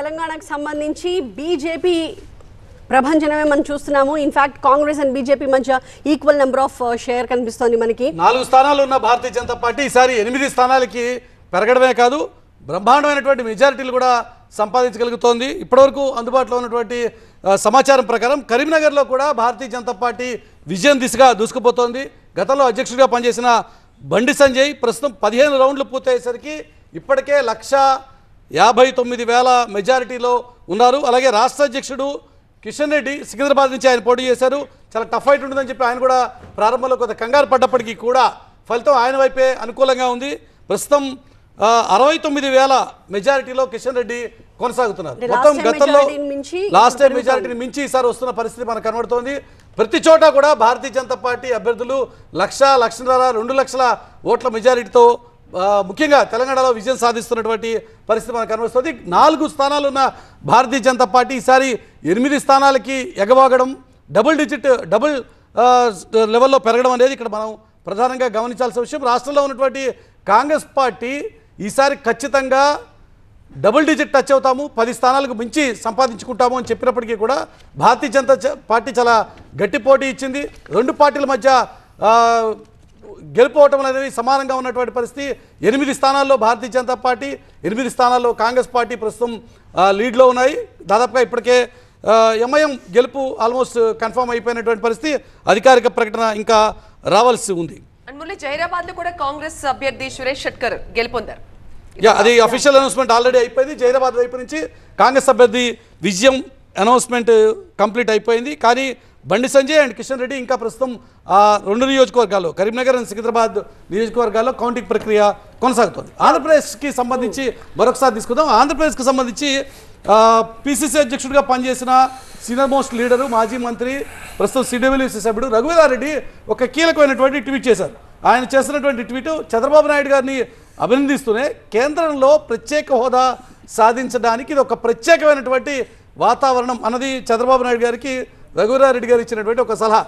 తెలంగాణకు సంబంధించి బీజేపీ ప్రభంజనమే మనం చూస్తున్నాము ఇన్ఫాక్ట్ కాంగ్రెస్ అండ్ బీజేపీ మధ్య ఈక్వల్ నెంబర్ ఆఫ్ షేర్ కనిపిస్తోంది మనకి నాలుగు స్థానాలు ఉన్న భారతీయ జనతా పార్టీ ఈసారి ఎనిమిది స్థానాలకి పెరగడమే కాదు బ్రహ్మాండమైనటువంటి మెజారిటీలు కూడా సంపాదించగలుగుతోంది ఇప్పటివరకు అందుబాటులో ఉన్నటువంటి uh, సమాచారం ప్రకారం కరీంనగర్లో కూడా భారతీయ జనతా పార్టీ విజయం దిశగా దూసుకుపోతోంది గతంలో అధ్యక్షుడిగా పనిచేసిన బండి సంజయ్ ప్రస్తుతం పదిహేను రౌండ్లు పూర్తయ్యేసరికి ఇప్పటికే లక్ష యాభై తొమ్మిది వేల మెజారిటీలో ఉన్నారు అలాగే రాష్ట్ర అధ్యక్షుడు కిషన్ రెడ్డి సికింద్రాబాద్ నుంచి ఆయన పోటీ చేశారు చాలా టఫ్ అయిట్ ఉంటుందని చెప్పి ఆయన కూడా ప్రారంభంలో కొంత కంగారు పడ్డప్పటికీ కూడా ఫలితం ఆయన వైపే అనుకూలంగా ఉంది ప్రస్తుతం అరవై తొమ్మిది వేల మెజారిటీలో కిషన్ రెడ్డి కొనసాగుతున్నారు మొత్తం గతంలో లాస్ట్ టైం మెజారిటీని మించి ఈసారి వస్తున్న పరిస్థితి మనకు కనబడుతోంది ప్రతి చోట కూడా భారతీయ జనతా పార్టీ అభ్యర్థులు లక్ష లక్షన్నర రెండు లక్షల ఓట్ల మెజారిటీతో ముఖ్యంగా తెలంగాణలో విజయం సాధిస్తున్నటువంటి పరిస్థితి మనకు కనబడుతుంది నాలుగు స్థానాలు ఉన్న భారతీయ జనతా పార్టీ ఈసారి ఎనిమిది స్థానాలకి ఎగవాగడం డబుల్ డిజిట్ డబుల్ లెవెల్లో పెరగడం అనేది ఇక్కడ మనం ప్రధానంగా గమనించాల్సిన విషయం రాష్ట్రంలో ఉన్నటువంటి కాంగ్రెస్ పార్టీ ఈసారి ఖచ్చితంగా డబుల్ డిజిట్ టచ్ అవుతాము పది స్థానాలకు మించి సంపాదించుకుంటాము అని చెప్పినప్పటికీ కూడా భారతీయ జనతా పార్టీ చాలా గట్టి పోటీ ఇచ్చింది రెండు పార్టీల మధ్య గెలుపోవటం అనేది సమానంగా ఉన్నటువంటి పరిస్థితి ఎనిమిది స్థానాల్లో భారతీయ జనతా పార్టీ ఎనిమిది స్థానాల్లో కాంగ్రెస్ పార్టీ ప్రస్తుతం లీడ్లో ఉన్నాయి దాదాపుగా ఇప్పటికే ఎంఐఎం గెలుపు ఆల్మోస్ట్ కన్ఫర్మ్ అయిపోయినటువంటి పరిస్థితి అధికారిక ప్రకటన ఇంకా రావాల్సి ఉంది జైరాబాద్ లో కూడా కాంగ్రెస్ అభ్యర్థి సురేష్ షట్కర్ గెలుపొందారు యా అది అఫీషియల్ అనౌన్స్మెంట్ ఆల్రెడీ అయిపోయింది జైరాబాద్ వైపు నుంచి కాంగ్రెస్ అభ్యర్థి విజయం అనౌన్స్మెంట్ కంప్లీట్ అయిపోయింది కానీ బండి సంజయ్ అండ్ కిషన్ రెడ్డి ఇంకా ప్రస్తుతం ఆ రెండు నియోజకవర్గాలు కరీంనగర్ అండ్ సికింద్రాబాద్ నియోజకవర్గాల్లో కౌంటింగ్ ప్రక్రియ కొనసాగుతోంది ఆంధ్రప్రదేశ్కి సంబంధించి మరొకసారి తీసుకుందాం ఆంధ్రప్రదేశ్కి సంబంధించి పిసిసి అధ్యక్షుడిగా పనిచేసిన సీనియర్ మోస్ట్ లీడరు మాజీ మంత్రి ప్రస్తుతం సిడబ్ల్యూసీ సభ్యుడు రఘువీరారెడ్డి ఒక కీలకమైనటువంటి ట్వీట్ చేశారు ఆయన చేసినటువంటి ట్వీట్ చంద్రబాబు నాయుడు గారిని అభినందిస్తూనే కేంద్రంలో ప్రత్యేక హోదా సాధించడానికి ఇది ఒక ప్రత్యేకమైనటువంటి వాతావరణం అన్నది చంద్రబాబు నాయుడు గారికి రఘురారెడ్డి గారు ఇచ్చినటువంటి ఒక సలహా